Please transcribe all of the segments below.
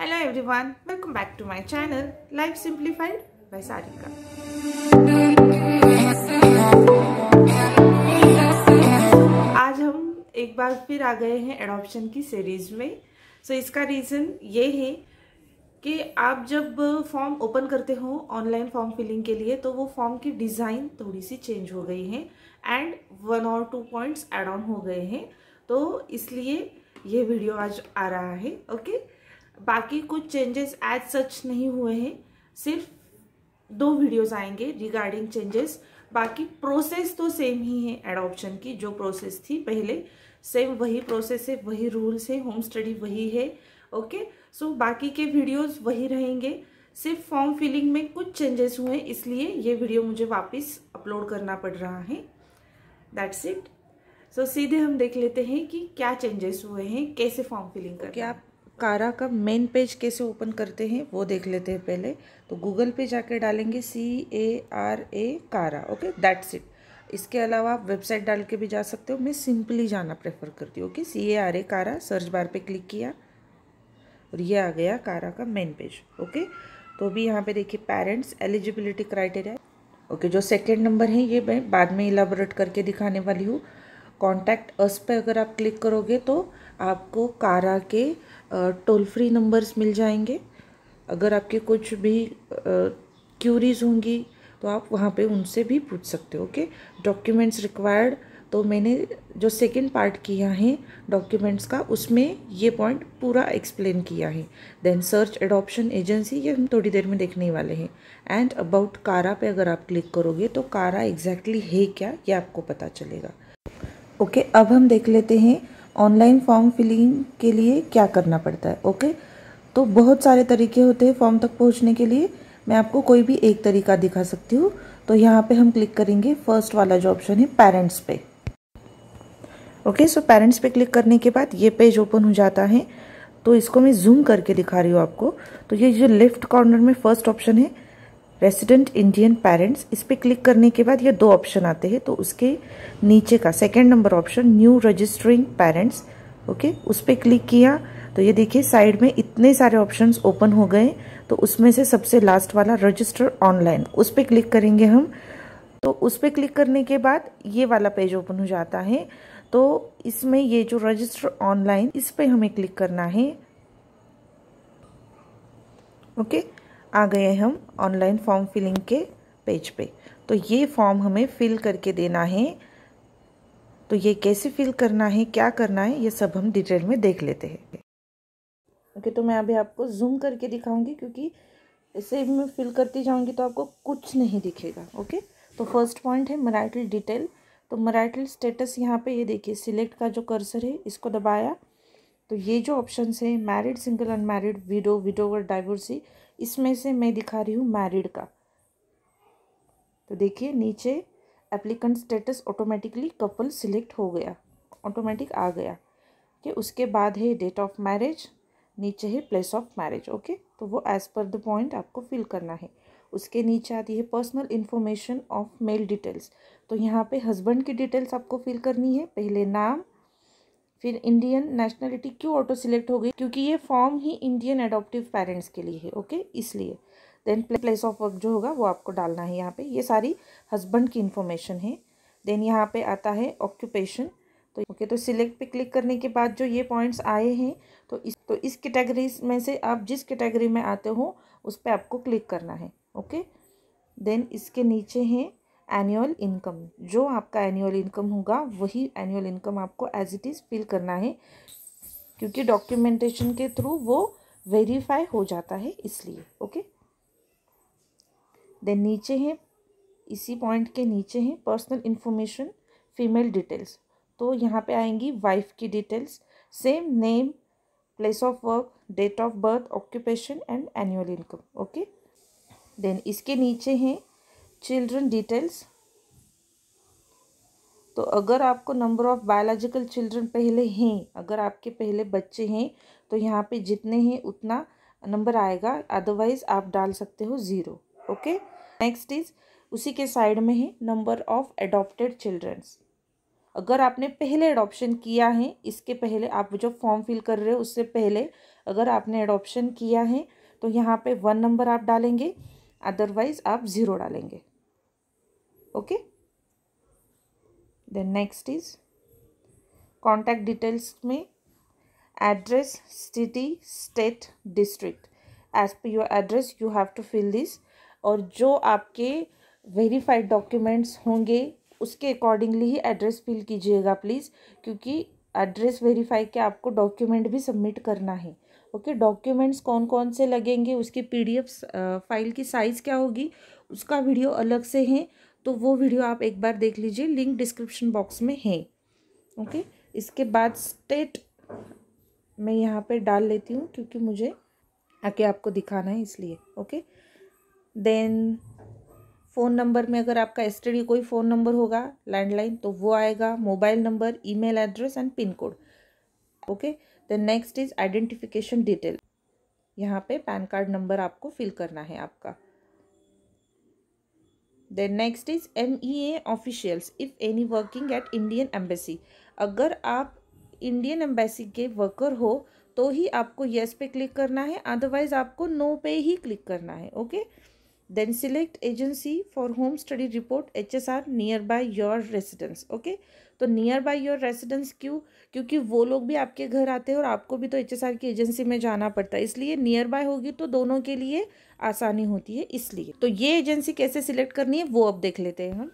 Hello everyone welcome back to my channel life simplified by Sarika आज हम एक बार फिर आ गए हैं एडॉप्शन की सीरीज में सो so, इसका रीज़न ये है कि आप जब फॉर्म ओपन करते हो ऑनलाइन फॉर्म फिलिंग के लिए तो वो फॉर्म की डिज़ाइन थोड़ी सी चेंज हो गई है एंड वन और टू पॉइंट्स एड ऑन हो गए हैं तो इसलिए ये वीडियो आज आ रहा है ओके okay? बाकी कुछ चेंजेस एज सच नहीं हुए हैं सिर्फ दो वीडियोस आएंगे रिगार्डिंग चेंजेस बाकी प्रोसेस तो सेम ही है एडॉप्शन की जो प्रोसेस थी पहले सेम वही प्रोसेस है वही रूल्स है होम स्टडी वही है ओके सो so, बाकी के वीडियोस वही रहेंगे सिर्फ फॉर्म फिलिंग में कुछ चेंजेस हुए इसलिए ये वीडियो मुझे वापस अपलोड करना पड़ रहा है दैट्स इट सो सीधे हम देख लेते हैं कि क्या चेंजेस हुए हैं कैसे फॉर्म फिलिंग करके आप कारा का मेन पेज कैसे ओपन करते हैं वो देख लेते हैं पहले तो गूगल पे जाके डालेंगे सी ए आर ए कारा ओके दैट्स इट इसके अलावा आप वेबसाइट डाल के भी जा सकते हो मैं सिंपली जाना प्रेफर करती हूँ okay C A R A कारा सर्च बार पे क्लिक किया और ये आ गया कारा का मेन पेज ओके तो अभी यहाँ पे देखिए पेरेंट्स एलिजिबिलिटी क्राइटेरिया ओके जो सेकेंड नंबर है ये मैं बाद में इलाबोरेट करके दिखाने वाली हूँ कॉन्टैक्ट अस पे अगर आप क्लिक करोगे तो आपको कारा के टोल फ्री नंबर्स मिल जाएंगे अगर आपके कुछ भी क्यूरीज होंगी तो आप वहाँ पे उनसे भी पूछ सकते हो ओके डॉक्यूमेंट्स रिक्वायर्ड तो मैंने जो सेकेंड पार्ट किया है डॉक्यूमेंट्स का उसमें ये पॉइंट पूरा एक्सप्लेन किया है देन सर्च एडॉप्शन एजेंसी ये हम थोड़ी देर में देखने वाले हैं एंड अबाउट कारा पे अगर आप क्लिक करोगे तो कारा एग्जैक्टली exactly है क्या ये आपको पता चलेगा ओके okay, अब हम देख लेते हैं ऑनलाइन फॉर्म फिलिंग के लिए क्या करना पड़ता है ओके तो बहुत सारे तरीके होते हैं फॉर्म तक पहुंचने के लिए मैं आपको कोई भी एक तरीका दिखा सकती हूँ तो यहाँ पे हम क्लिक करेंगे फर्स्ट वाला जो ऑप्शन है पेरेंट्स पे ओके सो पेरेंट्स पे क्लिक करने के बाद ये पेज ओपन हो जाता है तो इसको मैं जूम करके दिखा रही हूँ आपको तो ये जो लेफ्ट कॉर्नर में फर्स्ट ऑप्शन है रेसिडेंट इंडियन पेरेंट्स इस पर क्लिक करने के बाद ये दो ऑप्शन आते हैं तो उसके नीचे का second number option new registering parents okay उस पर क्लिक किया तो ये देखिए साइड में इतने सारे ऑप्शंस ओपन हो गए तो उसमें से सबसे लास्ट वाला रजिस्टर ऑनलाइन उस पर क्लिक करेंगे हम तो उस पर क्लिक करने के बाद ये वाला पेज ओपन हो जाता है तो इसमें ये जो रजिस्टर ऑनलाइन इस पर हमें क्लिक करना है ओके okay? आ गए हम ऑनलाइन फॉर्म फिलिंग के पेज पे तो ये फॉर्म हमें फिल करके देना है तो ये कैसे फिल करना है क्या करना है ये सब हम डिटेल में देख लेते हैं ओके okay, तो मैं अभी आपको जूम करके दिखाऊंगी क्योंकि इसे मैं फिल करती जाऊंगी तो आपको कुछ नहीं दिखेगा ओके okay? तो फर्स्ट पॉइंट है मराइटल डिटेल तो मराइटल स्टेटस यहाँ पे ये देखिए सिलेक्ट का जो कर्सर है इसको दबाया तो ये जो ऑप्शन है married single unmarried widow widower divorcee इसमें से मैं दिखा रही हूँ मैरिड का तो देखिए नीचे applicant status automatically couple select हो गया ऑटोमेटिक आ गया कि उसके बाद है डेट ऑफ मैरिज नीचे है प्लेस ऑफ मैरिज ओके तो वो एज़ पर द पॉइंट आपको फिल करना है उसके नीचे आती है personal information of male details तो यहाँ पे हस्बैंड की डिटेल्स आपको फिल करनी है पहले नाम फिर इंडियन नेशनलिटी क्यों ऑटो सिलेक्ट हो गई क्योंकि ये फॉर्म ही इंडियन एडोप्टिव पेरेंट्स के लिए है ओके इसलिए देन प्लेस ऑफ वर्क जो होगा वो आपको डालना है यहाँ पे ये सारी हस्बैंड की इन्फॉर्मेशन है देन यहाँ पे आता है ऑक्यूपेशन तो ओके तो सिलेक्ट पे क्लिक करने के बाद जो ये पॉइंट्स आए हैं तो इस तो इस कैटेगरी में से आप जिस कैटेगरी में आते हो उस पर आपको क्लिक करना है ओके देन इसके नीचे हैं एनुअल इनकम जो आपका एनुअल इनकम होगा वही एनुअल इनकम आपको एज इट इज़ फिल करना है क्योंकि डॉक्यूमेंटेशन के थ्रू वो वेरीफाई हो जाता है इसलिए ओके देन नीचे हैं इसी पॉइंट के नीचे हैं पर्सनल इन्फॉर्मेशन फीमेल डिटेल्स तो यहाँ पे आएंगी वाइफ की details same name place of work date of birth occupation and annual income okay then इसके नीचे हैं चिल्ड्रन डिटेल्स तो अगर आपको नंबर ऑफ़ बायोलॉजिकल चिल्ड्रन पहले हैं अगर आपके पहले बच्चे हैं तो यहाँ पे जितने हैं उतना नंबर आएगा अदरवाइज आप डाल सकते हो ज़ीरो ओके नेक्स्ट इज़ उसी के साइड में है नंबर ऑफ़ एडॉप्टेड चिल्ड्रंस अगर आपने पहले एडॉप्शन किया है इसके पहले आप जो फॉर्म फिल कर रहे हो उससे पहले अगर आपने एडॉप्शन किया है तो यहाँ पे वन नंबर आप डालेंगे अदरवाइज आप ज़ीरो डालेंगे okay then next is contact details में address city state district as per your address you have to fill this और जो आपके वेरीफाइड डॉक्यूमेंट्स होंगे उसके अकॉर्डिंगली ही एड्रेस फिल कीजिएगा प्लीज़ क्योंकि एड्रेस वेरीफाई के आपको डॉक्यूमेंट भी सबमिट करना है ओके डॉक्यूमेंट्स कौन कौन से लगेंगे उसकी पीडीएफ फाइल की साइज़ क्या होगी उसका वीडियो अलग से है तो वो वीडियो आप एक बार देख लीजिए लिंक डिस्क्रिप्शन बॉक्स में है ओके इसके बाद स्टेट मैं यहाँ पे डाल लेती हूँ क्योंकि मुझे आके आपको दिखाना है इसलिए ओके देन फ़ोन नंबर में अगर आपका एस कोई फ़ोन नंबर होगा लैंडलाइन तो वो आएगा mobile number email address and pin code okay then next is identification detail यहाँ पे पैन कार्ड नंबर आपको फिल करना है आपका then next is M E A officials if any working at Indian embassy अगर आप इंडियन एम्बेसी के worker हो तो ही आपको येस yes पे क्लिक करना है अदरवाइज़ आपको नो no पे ही क्लिक करना है okay okay? then select agency for home study report hsr nearby your residence okay तो नियर बाय योर रेसिडेंस क्यों क्योंकि वो लोग भी आपके घर आते हैं और आपको भी तो एच एस आर की एजेंसी में जाना पड़ता है इसलिए नियर बाय होगी तो दोनों के लिए आसानी होती है इसलिए तो ये एजेंसी कैसे सिलेक्ट करनी है वो अब देख लेते हैं हम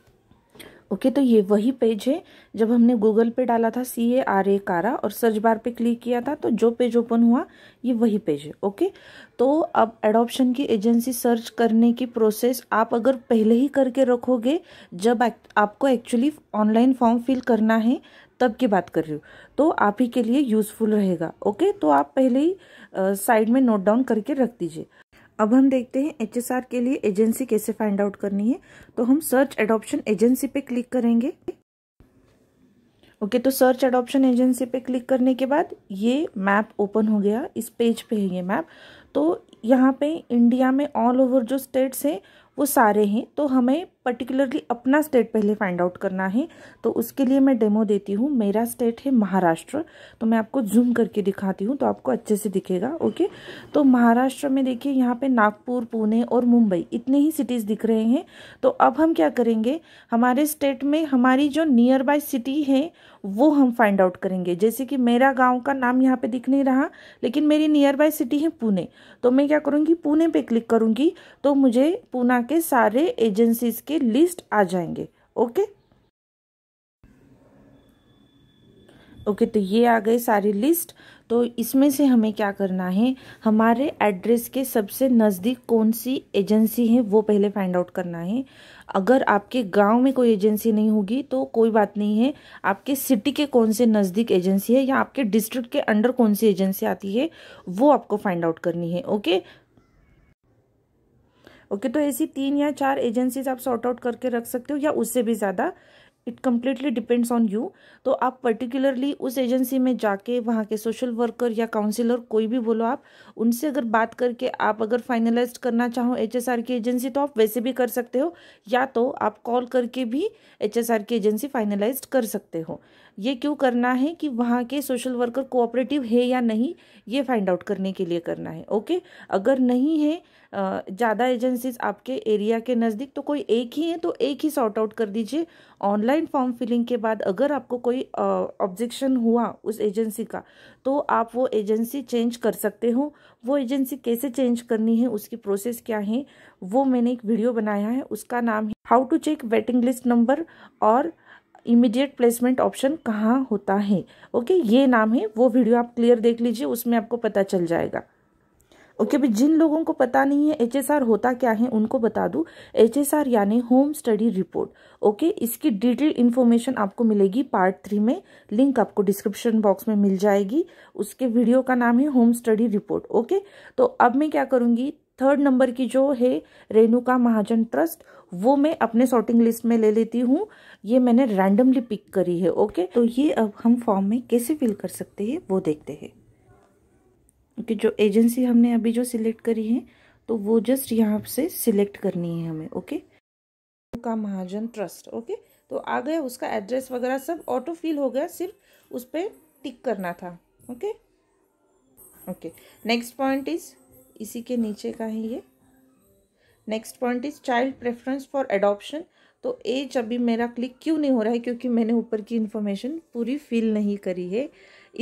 ओके तो ये वही पेज है जब हमने गूगल पे डाला था सी ए आर ए कारा और सर्च बार पे क्लिक किया था तो जो पेज ओपन हुआ ये वही पेज है ओके तो अब एडॉप्शन की एजेंसी सर्च करने की प्रोसेस आप अगर पहले ही करके रखोगे जब आपको एक्चुअली ऑनलाइन फॉर्म फिल करना है तब की बात कर रही हूँ तो आप ही के लिए यूज़फुल रहेगा ओके तो आप पहले ही साइड में नोट डाउन करके रख दीजिए अब हम देखते हैं एच के लिए एजेंसी कैसे फाइंड आउट करनी है तो हम सर्च एडॉप्शन एजेंसी पे क्लिक करेंगे ओके okay, तो सर्च एडॉप्शन एजेंसी पे क्लिक करने के बाद ये मैप ओपन हो गया इस पेज पे है ये मैप तो यहाँ पे इंडिया में ऑल ओवर जो स्टेट्स हैं वो सारे हैं तो हमें पर्टिकुलरली अपना स्टेट पहले फाइंड आउट करना है तो उसके लिए मैं डेमो देती हूँ मेरा स्टेट है महाराष्ट्र तो मैं आपको जूम करके दिखाती हूँ तो आपको अच्छे से दिखेगा ओके तो महाराष्ट्र में देखिए यहाँ पे नागपुर पुणे और मुंबई इतने ही सिटीज़ दिख रहे हैं तो अब हम क्या करेंगे हमारे स्टेट में हमारी जो नियर बाय सिटी है वो हम फाइंड आउट करेंगे जैसे कि मेरा गांव का नाम यहाँ पे दिख नहीं रहा लेकिन मेरी नियर बाय सिटी है पुणे तो मैं क्या करूँगी पुणे पे क्लिक करूँगी तो मुझे पूना के सारे एजेंसीज़ के आपके लिस्ट आ जाएंगे ओके ओके तो ये आ गए सारी लिस्ट तो इसमें से हमें क्या करना है हमारे एड्रेस के सबसे नज़दीक कौन सी एजेंसी है वो पहले फाइंड आउट करना है अगर आपके गांव में कोई एजेंसी नहीं होगी तो कोई बात नहीं है आपके सिटी के कौन से नज़दीक एजेंसी है या आपके डिस्ट्रिक्ट के अंडर कौन सी एजेंसी आती है वो आपको फाइंड आउट करनी है ओके okay? ओके तो ऐसी तीन या चार एजेंसीज आप सॉर्ट आउट करके रख सकते हो या उससे भी ज़्यादा it completely depends on you तो आप पर्टिकुलरली उस एजेंसी में जाके वहाँ के सोशल वर्कर या काउंसिलर कोई भी बोलो आप उनसे अगर बात करके आप अगर फाइनलाइज करना चाहो एच की एजेंसी तो आप वैसे भी कर सकते हो या तो आप कॉल करके भी एच की एजेंसी फाइनलाइज कर सकते हो ये क्यों करना है कि वहाँ के सोशल वर्कर कोऑपरेटिव है या नहीं ये फाइंड आउट करने के लिए करना है ओके अगर नहीं है ज़्यादा एजेंसीज आपके एरिया के नज़दीक तो कोई एक ही है तो एक ही सॉर्ट आउट कर दीजिए ऑनलाइन ऑनलाइन फॉर्म फिलिंग के बाद अगर आपको कोई ऑब्जेक्शन हुआ उस एजेंसी का तो आप वो एजेंसी चेंज कर सकते हो वो एजेंसी कैसे चेंज करनी है उसकी प्रोसेस क्या है वो मैंने एक वीडियो बनाया है उसका नाम है how to check waiting list number और इमीडिएट प्लेसमेंट ऑप्शन कहाँ होता है ओके ये नाम है वो वीडियो आप क्लियर देख लीजिए उसमें आपको पता चल जाएगा ओके okay, जिन लोगों को पता नहीं है एचएसआर होता क्या है उनको बता दू एचएसआर यानी होम स्टडी रिपोर्ट ओके इसकी डिटेल इन्फॉर्मेशन आपको मिलेगी पार्ट थ्री में लिंक आपको डिस्क्रिप्शन बॉक्स में मिल जाएगी उसके वीडियो का नाम है होम स्टडी रिपोर्ट ओके तो अब मैं क्या करूँगी थर्ड नंबर की जो है रेणुका महाजन ट्रस्ट वो मैं अपने सॉर्टिंग लिस्ट में ले लेती हूँ ये मैंने रैंडमली पिक करी है ओके तो ये अब हम फॉर्म में कैसे फिल कर सकते हैं वो देखते हैं कि जो एजेंसी हमने अभी जो सिलेक्ट करी है तो वो जस्ट यहाँ से सिलेक्ट करनी है हमें ओके का महाजन ट्रस्ट ओके तो आ गया उसका एड्रेस वगैरह सब ऑटो फिल हो गया सिर्फ उस पर टिक करना था okay okay next point is इसी के नीचे का है ये next point is child preference for adoption तो एज अभी मेरा क्लिक क्यों नहीं हो रहा है क्योंकि मैंने ऊपर की इन्फॉर्मेशन पूरी फिल नहीं करी है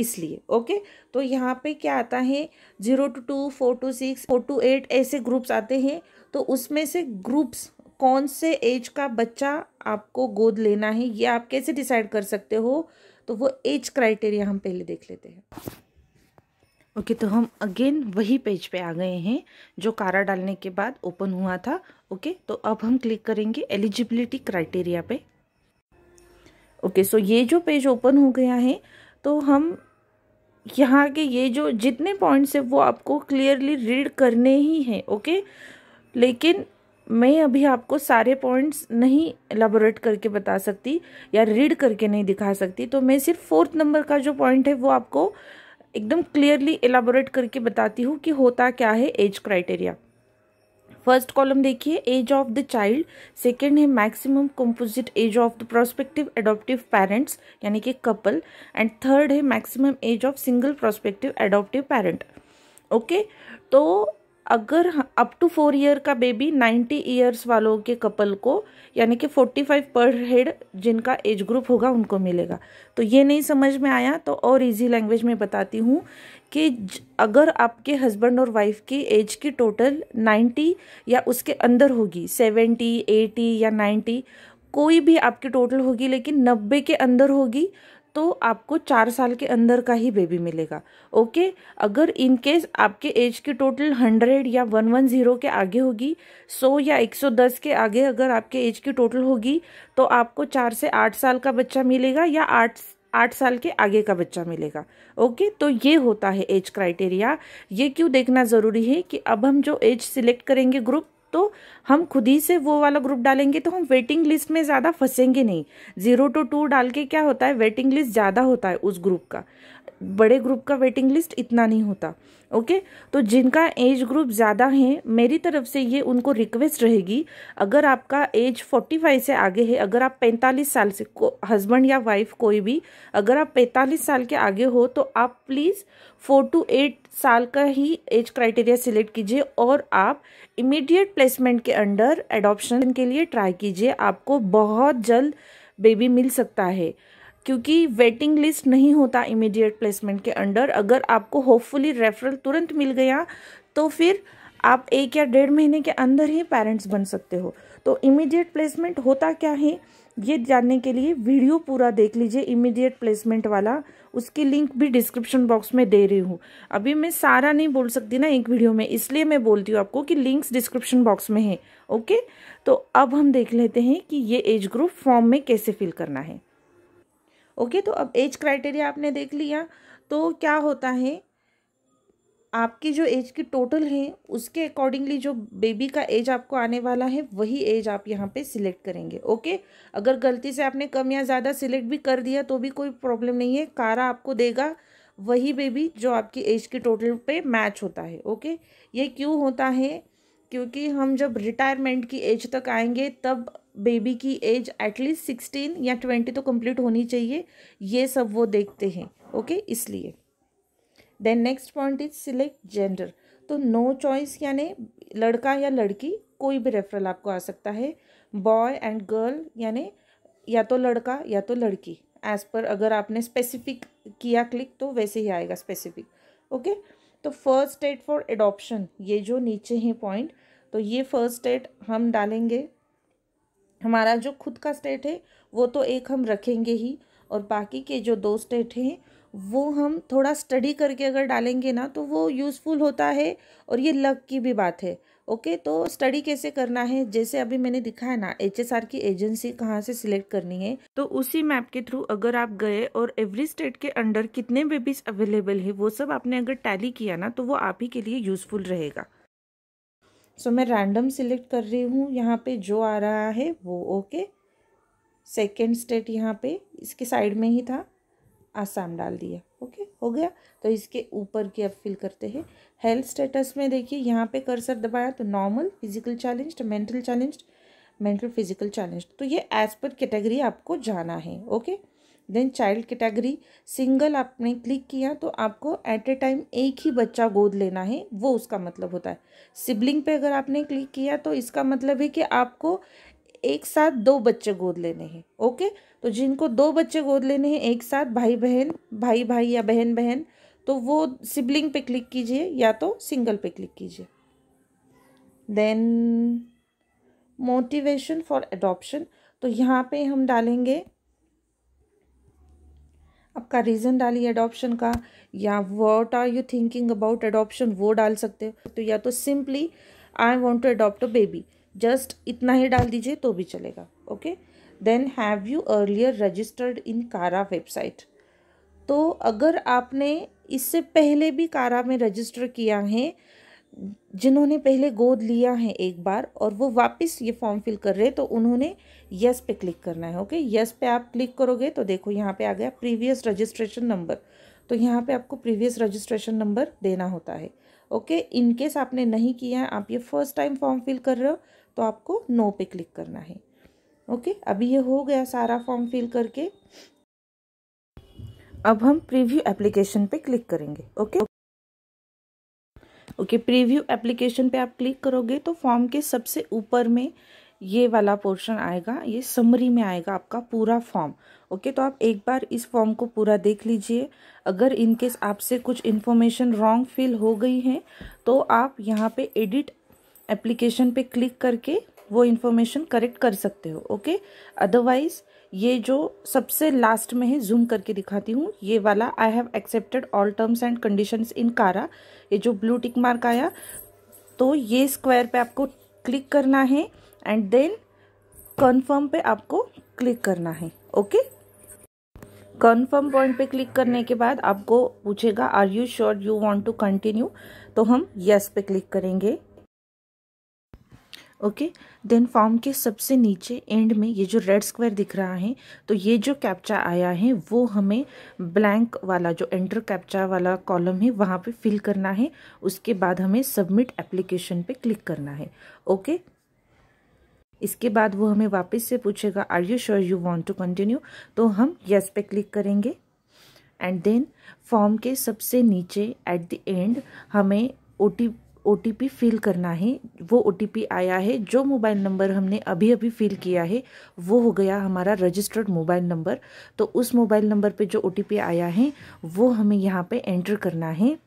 इसलिए ओके तो यहाँ पे क्या आता है zero two two four two six four two eight ऐसे ग्रुप्स आते हैं तो उसमें से ग्रुप्स कौन से एज का बच्चा आपको गोद लेना है ये आप कैसे डिसाइड कर सकते हो तो वो एज क्राइटेरिया हम पहले देख लेते हैं ओके okay, तो हम अगेन वही पेज पे आ गए हैं जो कारा डालने के बाद ओपन हुआ था ओके okay, तो अब हम क्लिक करेंगे एलिजिबिलिटी क्राइटेरिया पे ओके okay, सो so ये जो पेज ओपन हो गया है तो हम यहाँ के ये जो जितने पॉइंट्स हैं वो आपको क्लियरली रीड करने ही हैं ओके लेकिन मैं अभी आपको सारे पॉइंट्स नहीं एलाबोरेट करके बता सकती या रीड करके नहीं दिखा सकती तो मैं सिर्फ फोर्थ नंबर का जो पॉइंट है वो आपको एकदम क्लियरली एलाबोरेट करके बताती हूँ कि होता क्या है एज क्राइटेरिया फर्स्ट कॉलम देखिए age of the child second है maximum composite age of the prospective adoptive parents यानी कि कपल एंड थर्ड है maximum age of single prospective adoptive parent okay तो अगर अप टू फोर ईयर का baby ninety years वालों के couple को यानी कि फोर्टी फाइव पर हेड जिनका एज ग्रुप होगा उनको मिलेगा तो ये नहीं समझ में आया तो और इजी लैंग्वेज में बताती हूँ कि अगर आपके हस्बैंड और वाइफ की एज की टोटल 90 या उसके अंदर होगी 70, 80 या 90 कोई भी आपकी टोटल होगी लेकिन 90 के अंदर होगी तो आपको चार साल के अंदर का ही बेबी मिलेगा ओके अगर इन केस आपके एज की टोटल हंड्रेड या वन वन ज़ीरो के आगे होगी सौ या एक सौ दस के आगे अगर आपके एज की टोटल होगी तो आपको चार से आठ साल का बच्चा मिलेगा या आठ आठ साल के आगे का बच्चा मिलेगा ओके तो ये होता है एज क्राइटेरिया ये क्यों देखना ज़रूरी है कि अब हम जो एज सिलेक्ट करेंगे ग्रुप तो हम खुद ही से वो वाला ग्रुप डालेंगे तो हम वेटिंग लिस्ट में ज़्यादा फंसेंगे नहीं जीरो टू टू डाल के क्या होता है वेटिंग लिस्ट ज़्यादा होता है उस ग्रुप का बड़े ग्रुप का वेटिंग लिस्ट इतना नहीं होता ओके तो जिनका एज ग्रुप ज़्यादा है मेरी तरफ से ये उनको रिक्वेस्ट रहेगी अगर आपका एज 45 से आगे है अगर आप 45 साल से को हस्बैंड या वाइफ कोई भी अगर आप 45 साल के आगे हो तो आप प्लीज़ फोर टू एट साल का ही एज क्राइटेरिया सिलेक्ट कीजिए और आप इमीडिएट प्लेसमेंट के अंडर एडॉप्शन के लिए ट्राई कीजिए आपको बहुत जल्द बेबी मिल सकता है क्योंकि वेटिंग लिस्ट नहीं होता इमीडिएट प्लेसमेंट के अंडर अगर आपको होपफुली रेफरल तुरंत मिल गया तो फिर आप एक या डेढ़ महीने के अंदर ही पेरेंट्स बन सकते हो तो इमीडिएट प्लेसमेंट होता क्या है ये जानने के लिए वीडियो पूरा देख लीजिए इमीडिएट प्लेसमेंट वाला उसकी लिंक भी डिस्क्रिप्शन बॉक्स में दे रही हूँ अभी मैं सारा नहीं बोल सकती ना एक वीडियो में इसलिए मैं बोलती हूँ आपको कि लिंक्स डिस्क्रिप्शन बॉक्स में है ओके तो अब हम देख लेते हैं कि ये एज ग्रुप फॉर्म में कैसे फिल करना है ओके तो अब एज क्राइटेरिया आपने देख लिया तो क्या होता है आपकी जो एज की टोटल है उसके अकॉर्डिंगली जो बेबी का एज आपको आने वाला है वही एज आप यहाँ पे सिलेक्ट करेंगे ओके अगर गलती से आपने कम या ज़्यादा सिलेक्ट भी कर दिया तो भी कोई प्रॉब्लम नहीं है कारा आपको देगा वही बेबी जो आपकी एज की टोटल पे मैच होता है ओके ये क्यों होता है क्योंकि हम जब रिटायरमेंट की एज तक आएंगे तब बेबी की एज एटलीस्ट सिक्सटीन या ट्वेंटी तो कंप्लीट होनी चाहिए ये सब वो देखते हैं ओके okay? इसलिए then next point is select gender तो नो चॉइस यानी लड़का या लड़की कोई भी रेफरल आपको आ सकता है बॉय एंड गर्ल यानी या तो लड़का या तो लड़की एज पर अगर आपने स्पेसिफिक किया क्लिक तो वैसे ही आएगा स्पेसिफिक ओके तो फर्स्ट डेट फॉर एडॉप्शन ये जो नीचे हैं पॉइंट तो ये फर्स्ट डेट हम डालेंगे हमारा जो खुद का स्टेट है वो तो एक हम रखेंगे ही और बाकी के जो दो स्टेट हैं वो हम थोड़ा स्टडी करके अगर डालेंगे ना तो वो यूज़फुल होता है और ये लक की भी बात है ओके तो स्टडी कैसे करना है जैसे अभी मैंने दिखाया ना एच एस आर की एजेंसी कहाँ से सिलेक्ट करनी है तो उसी मैप के थ्रू अगर आप गए और एवरी स्टेट के अंडर कितने बेबीज अवेलेबल है वो सब आपने अगर टैली किया ना तो वो आप ही के लिए यूज़फुल रहेगा सो मैं रैंडम सिलेक्ट कर रही हूँ यहाँ पे जो आ रहा है वो ओके सेकेंड स्टेट यहाँ पे इसके साइड में ही था आसाम डाल दिया ओके हो गया तो इसके ऊपर की अब फिल करते हैं हेल्थ स्टेटस में देखिए यहाँ पे कर्सर दबाया तो normal physical challenge mental challenge mental physical challenge तो ये एज पर कैटेगरी आपको जाना है okay then child category single आपने क्लिक किया तो आपको एट ए टाइम एक ही बच्चा गोद लेना है वो उसका मतलब होता है सिबलिंग पे अगर आपने क्लिक किया तो इसका मतलब है कि आपको एक साथ दो बच्चे गोद लेने हैं ओके तो जिनको दो बच्चे गोद लेने हैं एक साथ भाई बहन भाई भाई या बहन बहन तो वो सिबलिंग पे क्लिक कीजिए या तो सिंगल पे क्लिक कीजिए देन मोटिवेशन फॉर एडॉप्शन तो यहाँ पे हम डालेंगे आपका रीज़न डालिए अडोप्शन का या what are you thinking about adoption वो डाल सकते हो तो या तो simply I want to adopt a baby just इतना ही डाल दीजिए तो भी चलेगा okay then have you earlier registered in CARA website तो अगर आपने इससे पहले भी कारा में रजिस्टर किया है जिन्होंने पहले गोद लिया है एक बार और वो वापस ये फॉर्म फिल कर रहे हैं तो उन्होंने यस पे क्लिक करना है ओके यस पे आप क्लिक करोगे तो देखो यहाँ पे आ गया प्रीवियस रजिस्ट्रेशन नंबर तो यहाँ पे आपको प्रीवियस रजिस्ट्रेशन नंबर देना होता है ओके इनकेस आपने नहीं किया है आप ये फर्स्ट टाइम फॉर्म फिल कर रहे हो तो आपको नो पे क्लिक करना है ओके अभी ये हो गया सारा फॉर्म फिल करके अब हम प्रीव्यू एप्लीकेशन पे क्लिक करेंगे ओके ओके प्रीव्यू एप्लीकेशन पे आप क्लिक करोगे तो फॉर्म के सबसे ऊपर में ये वाला पोर्शन आएगा ये समरी में आएगा आपका पूरा फॉर्म ओके तो आप एक बार इस फॉर्म को पूरा देख लीजिए अगर इनकेस आपसे कुछ इन्फॉर्मेशन रॉन्ग फिल हो गई है तो आप यहाँ पे एडिट एप्लीकेशन पे क्लिक करके वो इन्फॉर्मेशन करेक्ट कर सकते हो ओके अदरवाइज़ ये जो सबसे लास्ट में है जूम करके दिखाती हूँ ये वाला I have accepted all terms and conditions in CARA ये जो ब्लू टिक मार्क आया तो ये स्क्वायर पे आपको क्लिक करना है एंड देन कन्फर्म पे आपको क्लिक करना है ओके कन्फर्म पॉइंट पे क्लिक करने के बाद आपको पूछेगा are you sure you want to continue तो हम यस yes पे क्लिक करेंगे ओके देन फॉर्म के सबसे नीचे एंड में ये जो रेड स्क्वायर दिख रहा है तो ये जो कैप्चा आया है वो हमें ब्लैंक वाला जो एंटर कैप्चा वाला कॉलम है वहाँ पे फिल करना है उसके बाद हमें सबमिट एप्लीकेशन पे क्लिक करना है ओके इसके बाद वो हमें वापस से पूछेगा are you sure you want to continue तो हम yes पे क्लिक करेंगे एंड देन फॉर्म के सबसे नीचे एट द एंड हमें ओ टी ओ फ़िल करना है वो ओ आया है जो मोबाइल नंबर हमने अभी अभी फ़िल किया है वो हो गया हमारा रजिस्टर्ड मोबाइल नंबर तो उस मोबाइल नंबर पे जो ओ आया है वो हमें यहाँ पे एंटर करना है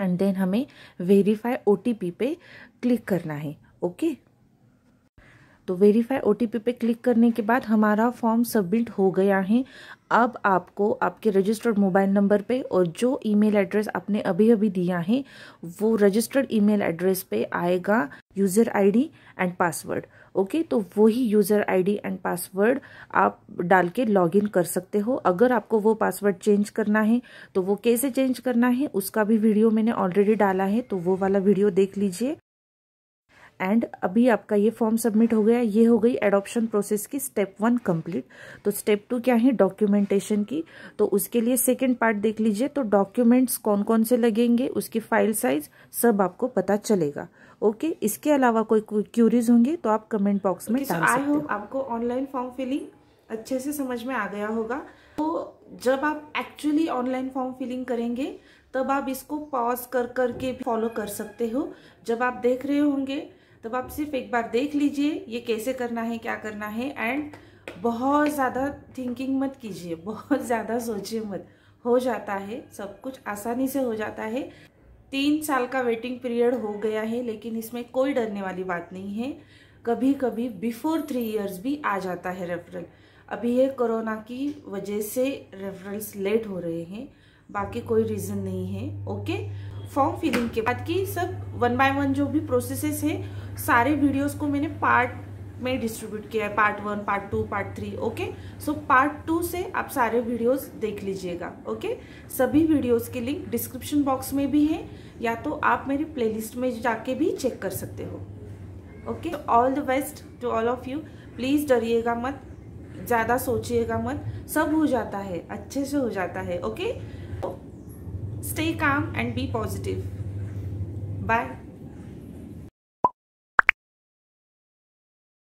एंड देन हमें वेरीफाई ओ पे क्लिक करना है ओके okay? तो वेरीफाई ओ पे क्लिक करने के बाद हमारा फॉर्म सबमिट हो गया है अब आपको आपके रजिस्टर्ड मोबाइल नंबर पे और जो ईमेल एड्रेस आपने अभी अभी दिया है वो रजिस्टर्ड ईमेल एड्रेस पे आएगा user ID and password okay तो वही यूज़र आईडी एंड पासवर्ड आप डाल के लॉगिन कर सकते हो अगर आपको वो पासवर्ड चेंज करना है तो वो कैसे चेंज करना है उसका भी वीडियो मैंने ऑलरेडी डाला है तो वो वाला वीडियो देख लीजिए एंड अभी आपका ये फॉर्म सबमिट हो गया ये हो गई एडॉप्शन प्रोसेस की स्टेप वन कंप्लीट तो स्टेप टू क्या है डॉक्यूमेंटेशन की तो उसके लिए सेकेंड पार्ट देख लीजिए तो डॉक्यूमेंट्स कौन कौन से लगेंगे उसकी फाइल साइज सब आपको पता चलेगा ओके okay? इसके अलावा कोई क्यूरीज होंगे तो आप कमेंट बॉक्स में so आई होप आपको ऑनलाइन फॉर्म फिलिंग अच्छे से समझ में आ गया होगा तो जब आप एक्चुअली ऑनलाइन फॉर्म फिलिंग करेंगे तब आप इसको पॉज कर करके फॉलो कर सकते हो जब आप देख रहे होंगे तब आप सिर्फ एक बार देख लीजिए ये कैसे करना है क्या करना है एंड बहुत ज़्यादा थिंकिंग मत कीजिए बहुत ज़्यादा सोचिए मत हो जाता है सब कुछ आसानी से हो जाता है तीन साल का वेटिंग पीरियड हो गया है लेकिन इसमें कोई डरने वाली बात नहीं है कभी कभी बिफोर थ्री इयर्स भी आ जाता है रेफरल अभी ये कोरोना की वजह से रेफरल्स लेट हो रहे हैं बाकी कोई रीज़न नहीं है ओके फॉर्म फिलिंग के बाद की सब वन बाय वन जो भी प्रोसेसेस है सारे वीडियोस को मैंने पार्ट में डिस्ट्रीब्यूट किया है part one part two part three okay so part two से आप सारे वीडियोस देख लीजिएगा ओके okay? सभी वीडियोस के लिंक डिस्क्रिप्शन बॉक्स में भी है या तो आप मेरे प्लेलिस्ट में जाके भी चेक कर सकते हो okay all the best to all of you please डरिएगा मत ज़्यादा सोचिएगा मत सब हो जाता है अच्छे से हो जाता है okay okay? Stay calm and be positive. Bye.